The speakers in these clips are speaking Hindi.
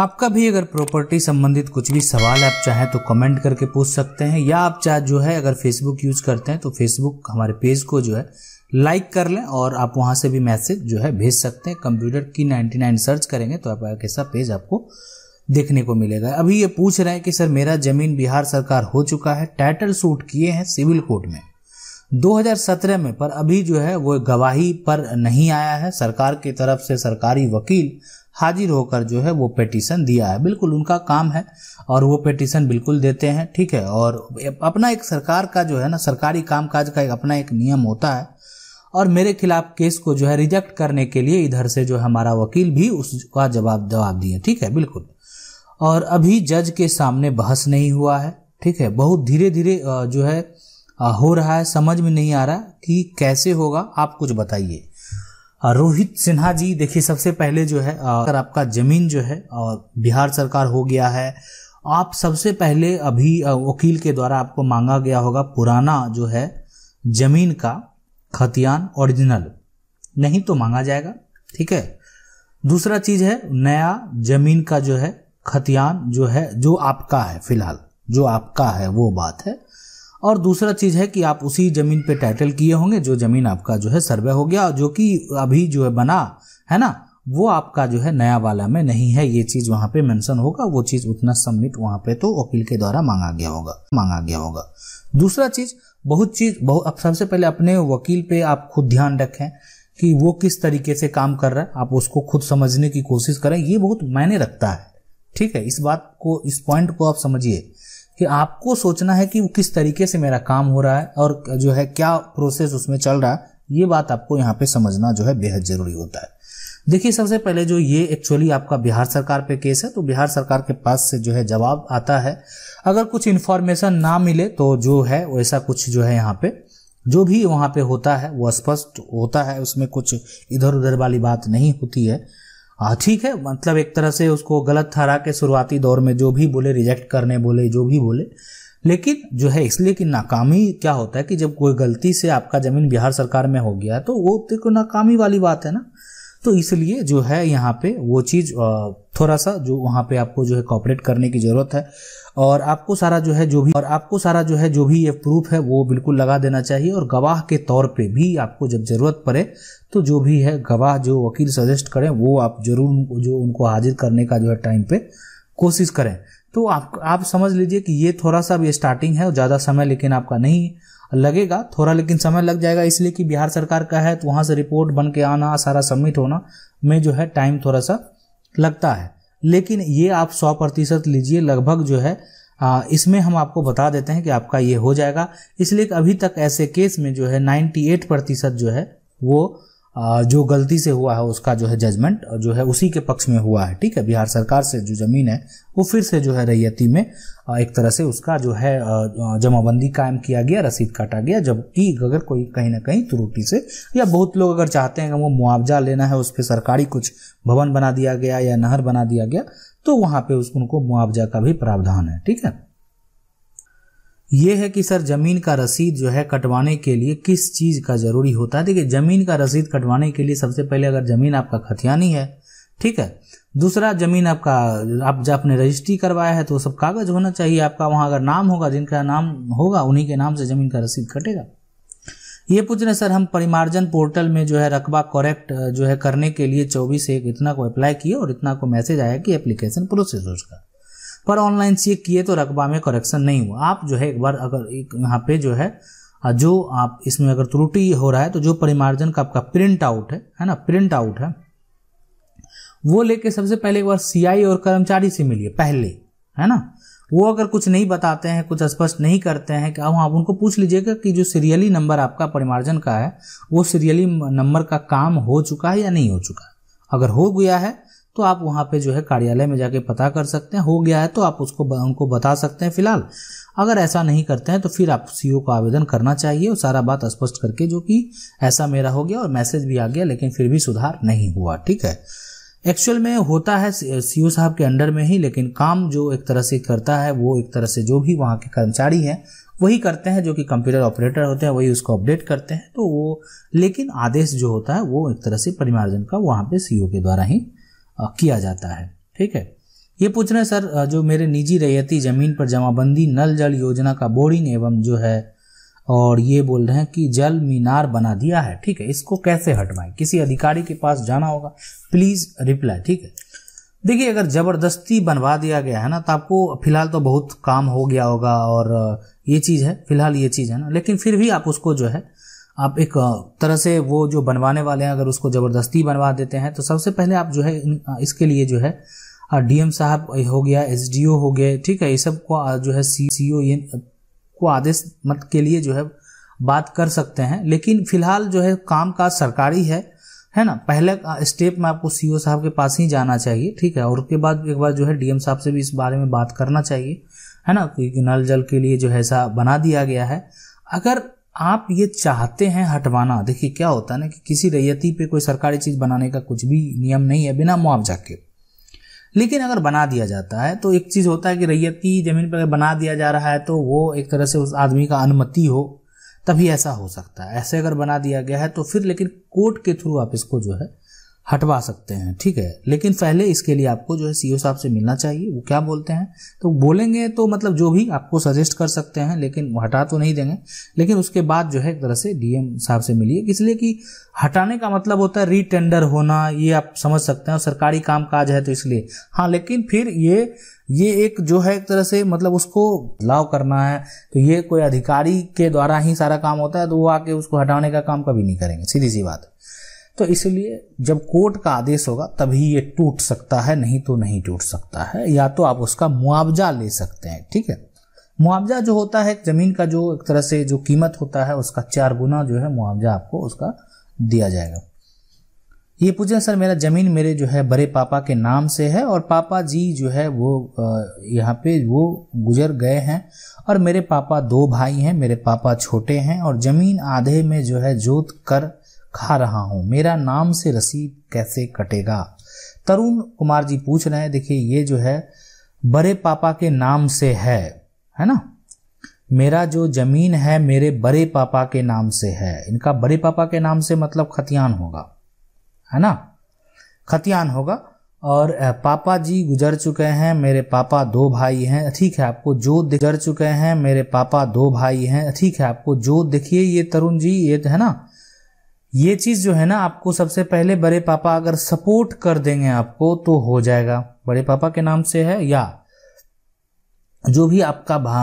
आपका भी अगर प्रॉपर्टी संबंधित कुछ भी सवाल आप चाहें तो कमेंट करके पूछ सकते हैं या आप चाहे जो है अगर फेसबुक यूज करते हैं तो फेसबुक हमारे पेज को जो है लाइक कर लें और आप वहां से भी मैसेज जो है भेज सकते हैं कंप्यूटर की 99 सर्च करेंगे तो आप ऐसा पेज आपको देखने को मिलेगा अभी ये पूछ रहे हैं कि सर मेरा जमीन बिहार सरकार हो चुका है टाइटल सूट किए हैं सिविल कोर्ट में 2017 में पर अभी जो है वो गवाही पर नहीं आया है सरकार की तरफ से सरकारी वकील हाजिर होकर जो है वो पेटिशन दिया है बिल्कुल उनका काम है और वो पेटिशन बिल्कुल देते हैं ठीक है और अपना एक सरकार का जो है ना सरकारी कामकाज का एक अपना एक नियम होता है और मेरे खिलाफ केस को जो है रिजेक्ट करने के लिए इधर से जो हमारा वकील भी उसका जवाब जवाब दिए ठीक है बिल्कुल और अभी जज के सामने बहस नहीं हुआ है ठीक है बहुत धीरे धीरे जो है हो रहा है समझ में नहीं आ रहा कि कैसे होगा आप कुछ बताइए रोहित सिन्हा जी देखिए सबसे पहले जो है अगर आपका जमीन जो है बिहार सरकार हो गया है आप सबसे पहले अभी वकील के द्वारा आपको मांगा गया होगा पुराना जो है जमीन का खतियान ओरिजिनल नहीं तो मांगा जाएगा ठीक है दूसरा चीज है नया जमीन का जो है खतियान जो है जो आपका है फिलहाल जो आपका है वो बात है और दूसरा चीज़ है कि आप उसी ज़मीन पे टाइटल किए होंगे जो ज़मीन आपका जो है सर्वे हो गया जो कि अभी जो है बना है ना वो आपका जो है नया वाला में नहीं है ये चीज़ वहाँ पे मेंशन होगा वो चीज़ उतना सबमिट वहाँ पे तो वकील के द्वारा मांगा गया होगा मांगा गया होगा दूसरा चीज़ बहुत चीज़ बहुत अब सबसे पहले अपने वकील पे आप खुद ध्यान रखें कि वो किस तरीके से काम कर रहा है आप उसको खुद समझने की कोशिश करें ये बहुत मायने रखता है ठीक है इस बात को इस पॉइंट को आप समझिए कि आपको सोचना है कि वो किस तरीके से मेरा काम हो रहा है और जो है क्या प्रोसेस उसमें चल रहा है ये बात आपको यहाँ पे समझना जो है बेहद ज़रूरी होता है देखिए सबसे पहले जो ये एक्चुअली आपका बिहार सरकार पे केस है तो बिहार सरकार के पास से जो है जवाब आता है अगर कुछ इन्फॉर्मेशन ना मिले तो जो है वैसा कुछ जो है यहाँ पे जो भी वहाँ पे होता है वो स्पष्ट होता है उसमें कुछ इधर उधर वाली बात नहीं होती है हाँ ठीक है मतलब एक तरह से उसको गलत ठहरा के शुरुआती दौर में जो भी बोले रिजेक्ट करने बोले जो भी बोले लेकिन जो है इसलिए कि नाकामी क्या होता है कि जब कोई गलती से आपका जमीन बिहार सरकार में हो गया तो वो तो नाकामी वाली बात है ना तो इसलिए जो है यहाँ पे वो चीज़ थोड़ा सा जो वहाँ पे आपको जो है कॉपरेट करने की ज़रूरत है और आपको सारा जो है जो भी और आपको सारा जो है जो भी ये प्रूफ है वो बिल्कुल लगा देना चाहिए और गवाह के तौर पे भी आपको जब ज़रूरत पड़े तो जो भी है गवाह जो वकील सजेस्ट करें वो आप जरूर जो उनको हाजिर करने का जो है टाइम पे कोशिश करें तो आप आप समझ लीजिए कि ये थोड़ा सा भी स्टार्टिंग है और ज़्यादा समय लेकिन आपका नहीं लगेगा थोड़ा लेकिन समय लग जाएगा इसलिए कि बिहार सरकार का है तो वहाँ से रिपोर्ट बन के आना सारा सबमिट होना में जो है टाइम थोड़ा सा लगता है लेकिन ये आप सौ प्रतिशत लीजिए लगभग जो है आ, इसमें हम आपको बता देते हैं कि आपका ये हो जाएगा इसलिए अभी तक ऐसे केस में जो है नाइन्टी प्रतिशत जो है वो जो गलती से हुआ है उसका जो है जजमेंट जो है उसी के पक्ष में हुआ है ठीक है बिहार सरकार से जो ज़मीन है वो फिर से जो है रैयती में एक तरह से उसका जो है जमाबंदी कायम किया गया रसीद काटा गया जबकि अगर कोई कहीं ना कहीं त्रुटि से या बहुत लोग अगर चाहते हैं कि वो मुआवजा लेना है उस पर सरकारी कुछ भवन बना दिया गया या नहर बना दिया गया तो वहाँ पर उनको मुआवजा का भी प्रावधान है ठीक है ये है कि सर ज़मीन का रसीद जो है कटवाने के लिए किस चीज़ का ज़रूरी होता है देखिए ज़मीन का रसीद कटवाने के लिए सबसे पहले अगर ज़मीन आपका खतियानी है ठीक है दूसरा ज़मीन आपका आप जब आपने रजिस्ट्री करवाया है तो सब कागज़ होना चाहिए आपका वहाँ अगर नाम होगा जिनका नाम होगा उन्हीं के नाम से ज़मीन का रसीद कटेगा ये पूछ रहे सर हम परिमार्जन पोर्टल में जो है रकबा करेक्ट जो है करने के लिए चौबीस एक इतना को अप्लाई किए और इतना को मैसेज आया कि एप्लीकेशन प्रोसेस उसका पर ऑनलाइन चेक किए तो रकबा में करेक्शन नहीं हुआ आप जो है एक बार अगर एक यहाँ पे जो है जो आप इसमें अगर त्रुटि हो रहा है तो जो परिमार्जन का आपका प्रिंट आउट है है ना प्रिंट आउट है वो लेके सबसे पहले एक बार सीआई और कर्मचारी से मिलिए पहले है ना वो अगर कुछ नहीं बताते हैं कुछ स्पष्ट नहीं करते हैं कि अब आप उनको पूछ लीजिएगा कि जो सीरियली नंबर आपका परिमार्जन का है वो सीरियली नंबर का काम हो चुका है या नहीं हो चुका अगर हो गया है तो आप वहाँ पे जो है कार्यालय में जाके पता कर सकते हैं हो गया है तो आप उसको उनको बता सकते हैं फिलहाल अगर ऐसा नहीं करते हैं तो फिर आप सीओ को आवेदन करना चाहिए और सारा बात स्पष्ट करके जो कि ऐसा मेरा हो गया और मैसेज भी आ गया लेकिन फिर भी सुधार नहीं हुआ ठीक है एक्चुअल में होता है सीओ साहब के अंडर में ही लेकिन काम जो एक तरह से करता है वो एक तरह से जो भी वहाँ के कर्मचारी हैं वही करते हैं जो कि कंप्यूटर ऑपरेटर होते हैं वही उसको अपडेट करते हैं तो वो लेकिन आदेश जो होता है वो एक तरह से परिमार्जन का वहाँ पे सीईओ के द्वारा ही किया जाता है ठीक है ये पूछ रहे हैं सर जो मेरे निजी रैयती ज़मीन पर जमाबंदी नल जल योजना का बोरिंग एवं जो है और ये बोल रहे हैं कि जल मीनार बना दिया है ठीक है इसको कैसे हटवाएं किसी अधिकारी के पास जाना होगा प्लीज़ रिप्लाई ठीक है देखिए अगर ज़बरदस्ती बनवा दिया गया है ना तो आपको फिलहाल तो बहुत काम हो गया होगा और ये चीज़ है फिलहाल ये चीज़ है ना लेकिन फिर भी आप उसको जो है आप एक तरह से वो जो बनवाने वाले हैं अगर उसको ज़बरदस्ती बनवा देते हैं तो सबसे पहले आप जो है इसके लिए जो है डीएम साहब हो गया एस हो गए ठीक है ये सब को जो है सी सी ये को आदेश मत के लिए जो है बात कर सकते हैं लेकिन फिलहाल जो है काम काज सरकारी है है ना पहले स्टेप में आपको सीईओ साहब के पास ही जाना चाहिए ठीक है और उसके बाद एक बार जो है डीएम साहब से भी इस बारे में बात करना चाहिए है ना क्योंकि नल जल के लिए जो है ऐसा बना दिया गया है अगर आप ये चाहते हैं हटवाना देखिए क्या होता है ना कि किसी रैयती पे कोई सरकारी चीज़ बनाने का कुछ भी नियम नहीं है बिना मुआवजा के लेकिन अगर बना दिया जाता है तो एक चीज़ होता है कि रैयती ज़मीन पर बना दिया जा रहा है तो वो एक तरह से उस आदमी का अनुमति हो तभी ऐसा हो सकता है ऐसे अगर बना दिया गया है तो फिर लेकिन कोर्ट के थ्रू आप इसको जो है हटवा सकते हैं ठीक है लेकिन पहले इसके लिए आपको जो है सीईओ e साहब से मिलना चाहिए वो क्या बोलते हैं तो बोलेंगे तो मतलब जो भी आपको सजेस्ट कर सकते हैं लेकिन वो हटा तो नहीं देंगे लेकिन उसके बाद जो है एक तरह से डीएम साहब से मिलिए इसलिए कि हटाने का मतलब होता है रीटेंडर होना ये आप समझ सकते हैं सरकारी काम काज है तो इसलिए हाँ लेकिन फिर ये ये एक जो है एक तरह से मतलब उसको बदलाव करना है तो ये कोई अधिकारी के द्वारा ही सारा काम होता है तो वो आके उसको हटाने का काम कभी नहीं करेंगे सीधी सी बात तो इसलिए जब कोर्ट का आदेश होगा तभी ये टूट सकता है नहीं तो नहीं टूट सकता है या तो आप उसका मुआवजा ले सकते हैं ठीक है मुआवजा जो होता है जमीन का जो एक तरह से जो कीमत होता है उसका चार गुना जो है मुआवजा आपको उसका दिया जाएगा ये पूछे सर मेरा ज़मीन मेरे जो है बड़े पापा के नाम से है और पापा जी जो है वो यहाँ पे वो गुजर गए हैं और मेरे पापा दो भाई हैं मेरे पापा छोटे हैं और ज़मीन आधे में जो है जोत कर खा रहा हूं मेरा नाम से रसीद कैसे कटेगा तरुण कुमार जी पूछ रहे हैं देखिए ये जो है बड़े पापा के नाम से है है ना मेरा जो जमीन है मेरे बड़े पापा के नाम से है इनका बड़े पापा के नाम से मतलब खतियान होगा है ना खतियान होगा और पापा जी गुजर चुके हैं मेरे पापा दो भाई हैं ठीक है आपको जो गुजर चुके हैं मेरे पापा दो भाई हैं ठीक है आपको जो देखिए ये तरुण जी ये तो है ना ये चीज़ जो है ना आपको सबसे पहले बड़े पापा अगर सपोर्ट कर देंगे आपको तो हो जाएगा बड़े पापा के नाम से है या जो भी आपका भा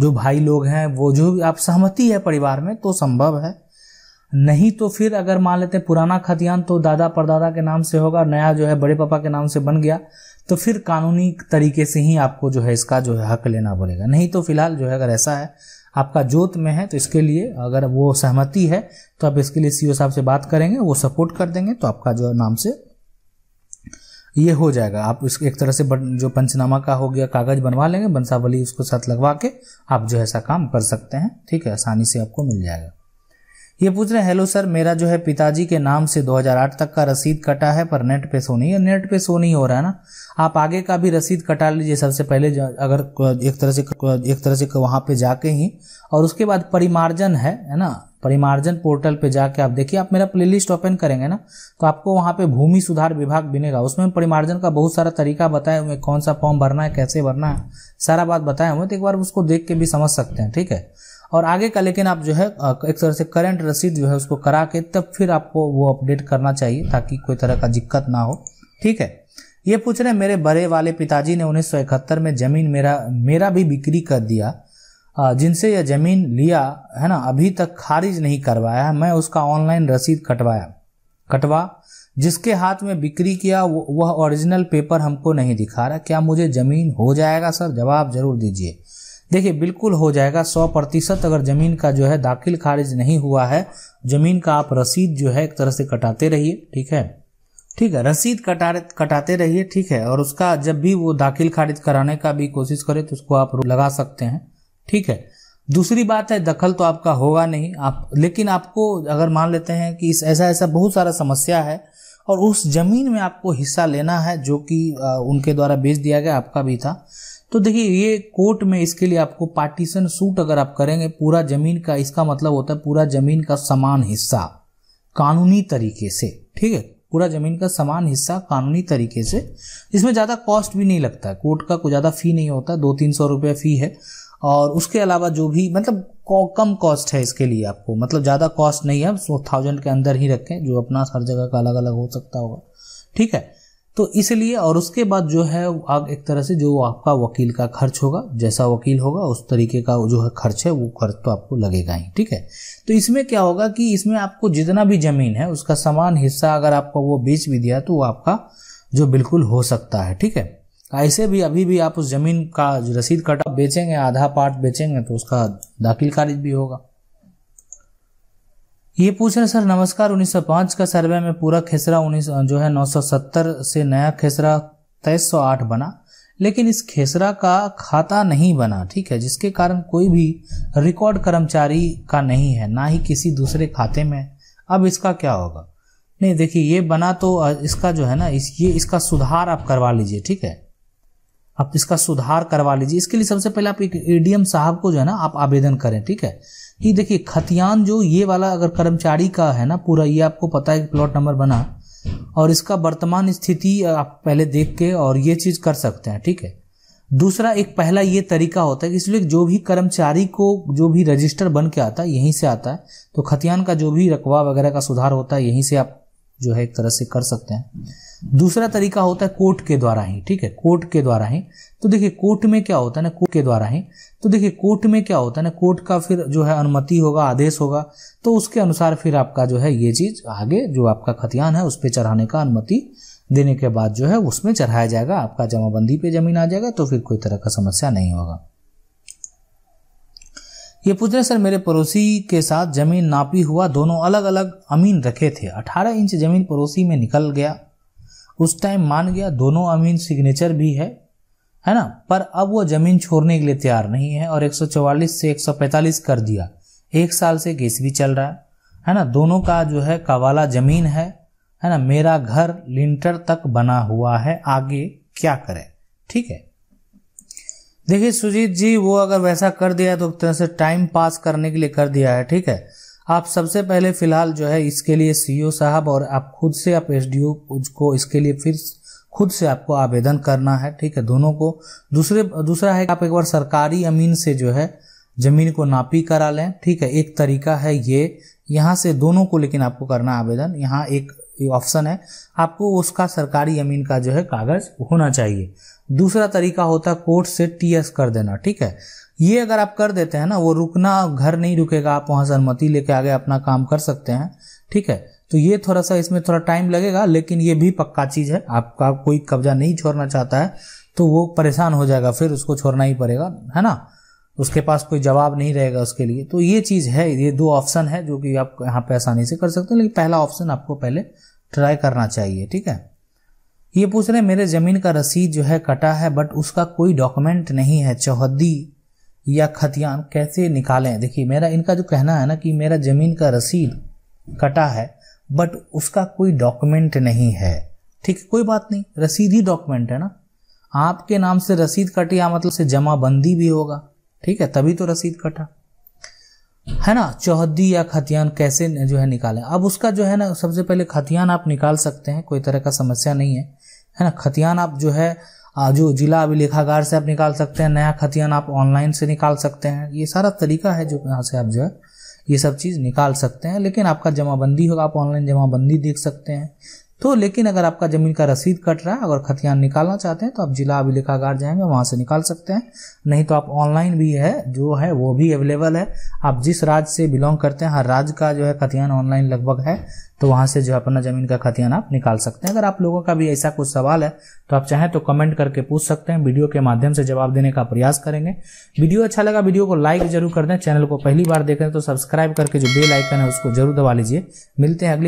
जो भाई लोग हैं वो जो भी आप सहमति है परिवार में तो संभव है नहीं तो फिर अगर मान लेते हैं पुराना खतियान तो दादा परदादा के नाम से होगा नया जो है बड़े पापा के नाम से बन गया तो फिर कानूनी तरीके से ही आपको जो है इसका जो है हक लेना पड़ेगा नहीं तो फिलहाल जो है अगर ऐसा है आपका जोत में है तो इसके लिए अगर वो सहमति है तो आप इसके लिए सीईओ साहब से बात करेंगे वो सपोर्ट कर देंगे तो आपका जो नाम से ये हो जाएगा आप इस एक तरह से जो पंचनामा का हो गया कागज बनवा लेंगे बंसावली उसको साथ लगवा के आप जो है ऐसा काम कर सकते हैं ठीक है आसानी से आपको मिल जाएगा ये पूछ रहे हैं हेलो सर मेरा जो है पिताजी के नाम से 2008 तक का रसीद कटा है पर नेट पे सो नहीं है नेट पे सो नहीं हो रहा है ना आप आगे का भी रसीद कटा लीजिए सबसे पहले अगर एक तरह से एक तरह से वहाँ पे जाके ही और उसके बाद परिमार्जन है है ना परिमार्जन पोर्टल पे जाके आप देखिए आप मेरा प्लेलिस्ट ओपन करेंगे ना तो आपको वहाँ पे भूमि सुधार विभाग बिनेगा उसमें परिमार्जन का बहुत सारा तरीका बताए हुए कौन सा फॉर्म भरना है कैसे भरना है सारा बात बताए हुए तो एक बार उसको देख के भी समझ सकते हैं ठीक है और आगे का लेकिन आप जो है एक तरह से करंट रसीद जो है उसको करा के तब फिर आपको वो अपडेट करना चाहिए ताकि कोई तरह का दिक्कत ना हो ठीक है ये पूछ रहे मेरे बड़े वाले पिताजी ने उन्नीस में जमीन मेरा मेरा भी बिक्री कर दिया जिनसे यह जमीन लिया है ना अभी तक खारिज नहीं करवाया मैं उसका ऑनलाइन रसीद कटवाया कटवा जिसके हाथ में बिक्री किया वह ओरिजिनल पेपर हमको नहीं दिखा रहा क्या मुझे जमीन हो जाएगा सर जवाब जरूर दीजिए देखिए बिल्कुल हो जाएगा सौ प्रतिशत अगर ज़मीन का जो है दाखिल खारिज नहीं हुआ है ज़मीन का आप रसीद जो है एक तरह से कटाते रहिए ठीक है ठीक है रसीद कटा कटाते रहिए ठीक है और उसका जब भी वो दाखिल खारिज कराने का भी कोशिश करे तो उसको आप लगा सकते हैं ठीक है दूसरी बात है दखल तो आपका होगा नहीं आप लेकिन आपको अगर मान लेते हैं कि इस ऐसा ऐसा बहुत सारा समस्या है और उस ज़मीन में आपको हिस्सा लेना है जो कि उनके द्वारा बेच दिया गया आपका भी था तो देखिए ये कोर्ट में इसके लिए आपको पार्टीशन सूट अगर आप करेंगे पूरा जमीन का इसका मतलब होता है पूरा जमीन का समान हिस्सा कानूनी तरीके से ठीक है पूरा जमीन का समान हिस्सा कानूनी तरीके से इसमें ज़्यादा कॉस्ट भी नहीं लगता है कोर्ट का कोई ज़्यादा फ़ी नहीं होता दो तीन सौ रुपये फ़ी है और उसके अलावा जो भी मतलब कम कॉस्ट है इसके लिए आपको मतलब ज़्यादा कॉस्ट नहीं है सो थाउजेंड के अंदर ही रखें जो अपना हर जगह का अलग अलग हो सकता होगा ठीक है तो इसलिए और उसके बाद जो है आप एक तरह से जो आपका वकील का खर्च होगा जैसा वकील होगा उस तरीके का जो है खर्च है वो खर्च तो आपको लगेगा ही ठीक है तो इसमें क्या होगा कि इसमें आपको जितना भी जमीन है उसका समान हिस्सा अगर आपको वो बेच भी दिया तो वो आपका जो बिल्कुल हो सकता है ठीक है ऐसे भी अभी भी आप उस जमीन का रसीद कटा बेचेंगे आधा पार्ट बेचेंगे तो उसका दाखिल खारिज भी होगा ये पूछ रहे सर नमस्कार 1905 का सर्वे में पूरा खेसरा उन्नीस जो है 970 से नया खेसरा 2308 बना लेकिन इस खेसरा का खाता नहीं बना ठीक है जिसके कारण कोई भी रिकॉर्ड कर्मचारी का नहीं है ना ही किसी दूसरे खाते में अब इसका क्या होगा नहीं देखिए ये बना तो इसका जो है ना इस ये इसका सुधार आप करवा लीजिए ठीक है आप इसका सुधार करवा लीजिए इसके लिए सबसे पहले आप एक एडीएम साहब को जो है ना आप आवेदन करें ठीक है ये देखिए खतियान जो ये वाला अगर कर्मचारी का है ना पूरा ये आपको पता है कि प्लॉट नंबर बना और इसका वर्तमान स्थिति आप पहले देख के और ये चीज़ कर सकते हैं ठीक है दूसरा एक पहला ये तरीका होता है कि इसलिए जो भी कर्मचारी को जो भी रजिस्टर बन के आता है यहीं से आता है तो खतियान का जो भी रकवा वगैरह का सुधार होता है यहीं से आप जो है एक तरह से कर सकते हैं दूसरा तरीका होता है कोर्ट के द्वारा ही ठीक है कोर्ट के द्वारा ही तो देखिए कोर्ट में क्या होता है ना कोर्ट के द्वारा ही तो देखिए कोर्ट में क्या होता है ना कोर्ट का फिर जो है अनुमति होगा आदेश होगा तो उसके अनुसार फिर आपका जो है ये चीज आगे जो आपका खतियान है उस पर चढ़ाने का अनुमति देने के बाद जो है उसमें चढ़ाया जाएगा आपका जमाबंदी पे जमीन आ जाएगा तो फिर कोई तरह का समस्या नहीं होगा ये पूछ रहे सर मेरे पड़ोसी के साथ जमीन नापी हुआ दोनों अलग अलग अमीन रखे थे 18 इंच जमीन पड़ोसी में निकल गया उस टाइम मान गया दोनों अमीन सिग्नेचर भी है है ना पर अब वो जमीन छोड़ने के लिए तैयार नहीं है और 144 से 145 कर दिया एक साल से केस भी चल रहा है है ना दोनों का जो है कवाला जमीन है है ना मेरा घर लिंटर तक बना हुआ है आगे क्या करें ठीक है देखिए सुजीत जी वो अगर वैसा कर दिया तो एक तरह से टाइम पास करने के लिए कर दिया है ठीक है आप सबसे पहले फिलहाल जो है इसके लिए सीईओ e साहब और आप खुद से आप एस को इसके लिए फिर खुद से आपको आवेदन करना है ठीक है दोनों को दूसरे दूसरा है कि आप एक बार सरकारी अमीन से जो है जमीन को नापी करा लें ठीक है एक तरीका है ये यहाँ से दोनों को लेकिन आपको करना आवेदन यहाँ एक ऑप्शन है आपको उसका सरकारी अमीन का जो है कागज होना चाहिए दूसरा तरीका होता है कोर्ट से टीएस कर देना ठीक है ये अगर आप कर देते हैं ना वो रुकना घर नहीं रुकेगा आप वहाँ से अनुमति लेके आगे अपना काम कर सकते हैं ठीक है तो ये थोड़ा सा इसमें थोड़ा टाइम लगेगा लेकिन ये भी पक्का चीज़ है आपका कोई कब्जा नहीं छोड़ना चाहता है तो वो परेशान हो जाएगा फिर उसको छोड़ना ही पड़ेगा है ना उसके पास कोई जवाब नहीं रहेगा उसके लिए तो ये चीज़ है ये दो ऑप्शन है जो कि आप यहाँ पे आसानी से कर सकते हैं लेकिन पहला ऑप्शन आपको पहले ट्राई करना चाहिए ठीक है ये पूछ रहे मेरे ज़मीन का रसीद जो है कटा है बट उसका कोई डॉक्यूमेंट नहीं है चौहदी या खतियान कैसे निकालें देखिए मेरा इनका जो कहना है ना कि मेरा ज़मीन का रसीद कटा है बट उसका कोई डॉक्यूमेंट नहीं है ठीक है कोई बात नहीं रसीद ही डॉक्यूमेंट है ना आपके नाम से रसीद कटी या मतलब से जमाबंदी भी होगा ठीक है तभी तो रसीद कटा है ना चौहदी या खतियान कैसे जो है निकालें अब उसका जो है ना सबसे पहले खतियान आप निकाल सकते हैं कोई तरह का समस्या नहीं है है ना खतियान आप जो है जो जिला अभिलेखागार से आप निकाल सकते हैं नया खतियान आप ऑनलाइन से निकाल सकते हैं ये सारा तरीका है जो यहाँ से आप जो है ये सब चीज़ निकाल सकते हैं लेकिन आपका जमाबंदी होगा आप ऑनलाइन जमाबंदी देख सकते हैं तो लेकिन अगर आपका ज़मीन का रसीद कट रहा है अगर खतियान निकालना चाहते हैं तो आप जिला अभिलेखागार जाएंगे वहां से निकाल सकते हैं नहीं तो आप ऑनलाइन भी है जो है वो भी अवेलेबल है आप जिस राज्य से बिलोंग करते हैं हर राज्य का जो है खतियान ऑनलाइन लगभग है तो वहां से जो है अपना ज़मीन का खतियान आप निकाल सकते हैं अगर आप लोगों का भी ऐसा कुछ सवाल है तो आप चाहें तो कमेंट करके पूछ सकते हैं वीडियो के माध्यम से जवाब देने का प्रयास करेंगे वीडियो अच्छा लगा वीडियो को लाइक जरूर कर दें चैनल को पहली बार देखें तो सब्सक्राइब करके जो बेल आइकन है उसको जरूर दबा लीजिए मिलते हैं अगली